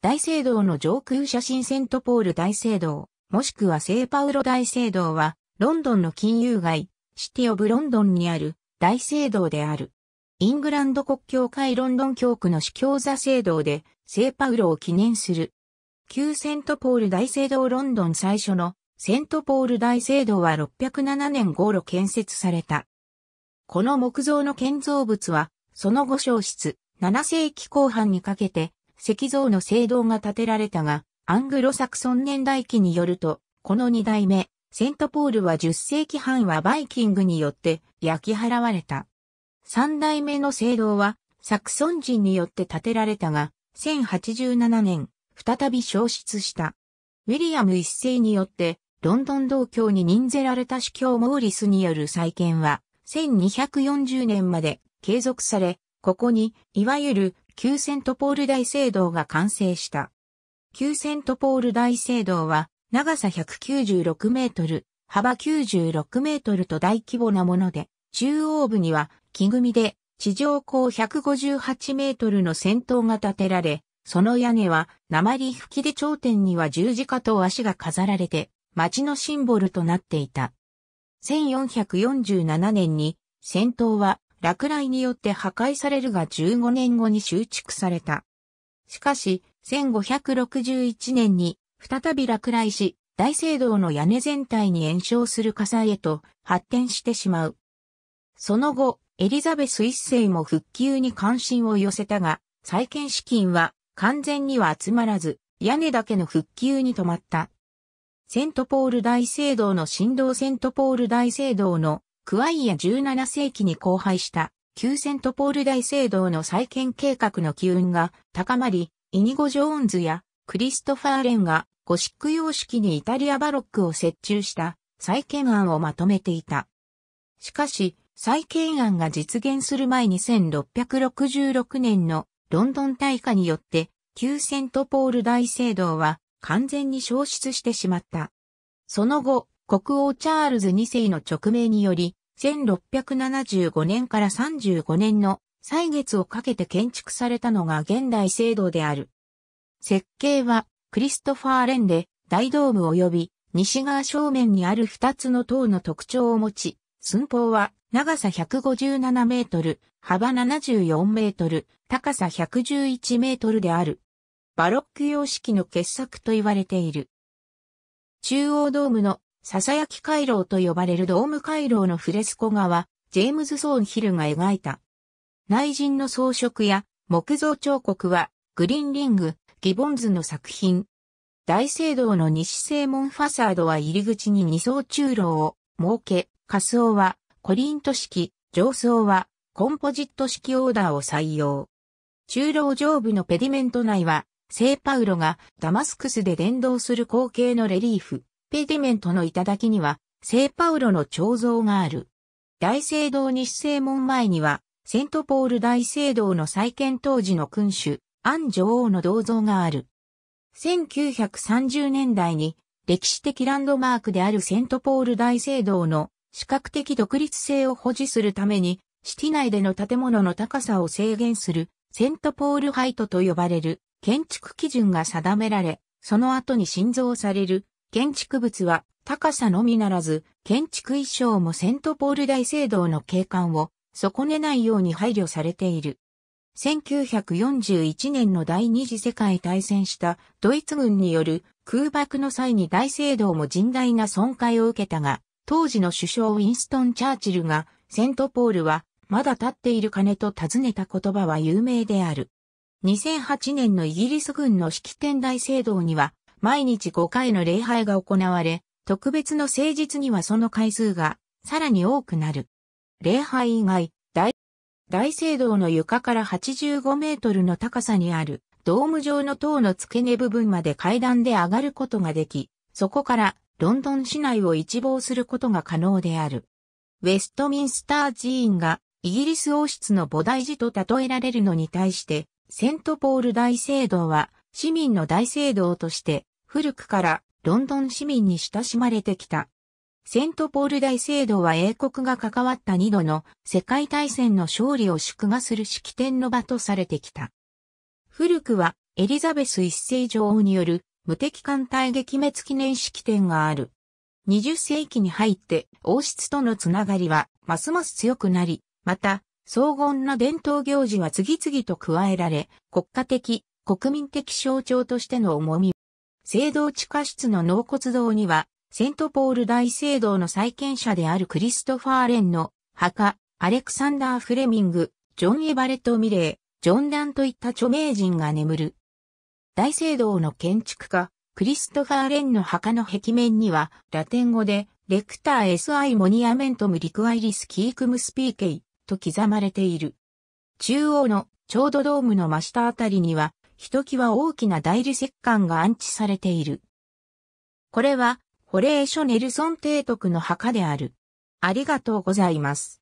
大聖堂の上空写真セントポール大聖堂、もしくはセーパウロ大聖堂は、ロンドンの金融街、シティオブロンドンにある大聖堂である。イングランド国教会ロンドン教区の主教座聖堂で、セーパウロを記念する。旧セントポール大聖堂ロンドン最初のセントポール大聖堂は607年頃建設された。この木造の建造物は、その後消失、7世紀後半にかけて石像の聖堂が建てられたが、アングロサクソン年代記によると、この二代目、セントポールは10世紀半はバイキングによって焼き払われた。三代目の聖堂は、サクソン人によって建てられたが、1087年、再び消失した。ウィリアム一世によって、ロンドン同郷に任ぜられた司教モーリスによる再建は、1240年まで継続され、ここに、いわゆる旧セントポール大聖堂が完成した。旧セントポール大聖堂は、長さ196メートル、幅96メートルと大規模なもので、中央部には木組みで地上高158メートルの先頭が建てられ、その屋根は鉛吹きで頂点には十字架と足が飾られて、町のシンボルとなっていた。1447年に先頭は落雷によって破壊されるが15年後に修築された。しかし、1561年に再び落雷し、大聖堂の屋根全体に延焼する火災へと発展してしまう。その後、エリザベス一世も復旧に関心を寄せたが、再建資金は完全には集まらず、屋根だけの復旧に止まった。セントポール大聖堂の振動セントポール大聖堂のクワイア17世紀に荒廃した旧セントポール大聖堂の再建計画の機運が高まり、イニゴ・ジョーンズやクリストファーレンがゴシック様式にイタリアバロックを設置した再建案をまとめていた。しかし、再建案が実現する前に1666年のロンドン大火によって旧セントポール大聖堂は完全に消失してしまった。その後、国王チャールズ2世の勅命により、1675年から35年の歳月をかけて建築されたのが現代制度である。設計はクリストファー・レンで大ドーム及び西側正面にある2つの塔の特徴を持ち、寸法は長さ157メートル、幅74メートル、高さ111メートルである。バロック様式の傑作と言われている。中央ドームのささやき回廊と呼ばれるドーム回廊のフレスコ画は、ジェームズ・ソーン・ヒルが描いた。内陣の装飾や木造彫刻は、グリーンリング、ギボンズの作品。大聖堂の西正門ファサードは入り口に二層中楼を設け、仮装はコリント式、上層はコンポジット式オーダーを採用。中楼上部のペディメント内は、聖パウロがダマスクスで伝道する光景のレリーフ。ペディメントの頂には、聖パウロの彫像がある。大聖堂西正門前には、セントポール大聖堂の再建当時の君主、アン女王の銅像がある。1930年代に、歴史的ランドマークであるセントポール大聖堂の視覚的独立性を保持するために、シティ内での建物の高さを制限するセントポールハイトと呼ばれる建築基準が定められ、その後に新造される建築物は高さのみならず、建築衣装もセントポール大聖堂の景観を損ねないように配慮されている。1941年の第二次世界大戦したドイツ軍による空爆の際に大聖堂も甚大な損壊を受けたが、当時の首相ウィンストン・チャーチルが、セントポールはまだ立っている金と尋ねた言葉は有名である。2008年のイギリス軍の式典大聖堂には毎日5回の礼拝が行われ、特別の誠実にはその回数がさらに多くなる。礼拝以外、大、大聖堂の床から85メートルの高さにあるドーム状の塔の付け根部分まで階段で上がることができ、そこからロンドン市内を一望することが可能である。ウェストミンスター寺院がイギリス王室の菩提寺と例えられるのに対して、セントポール大聖堂は市民の大聖堂として古くからロンドン市民に親しまれてきた。セントポール大聖堂は英国が関わった二度の世界大戦の勝利を祝賀する式典の場とされてきた。古くはエリザベス一世女王による無敵艦隊撃滅記念式典がある。20世紀に入って王室とのつながりはますます強くなり、また、荘厳な伝統行事は次々と加えられ、国家的、国民的象徴としての重み聖堂地下室の納骨堂には、セントポール大聖堂の再建者であるクリストファー・レンの墓、アレクサンダー・フレミング、ジョン・エバレット・ミレー、ジョン・ダンといった著名人が眠る。大聖堂の建築家、クリストファー・レンの墓の壁面には、ラテン語で、レクター SI モニアメントムリクアイリスキークムスピーケイと刻まれている。中央のちょうどドームの真下あたりには、ひときわ大きな大理石管が安置されている。これは、保冷所ネルソン提督の墓である。ありがとうございます。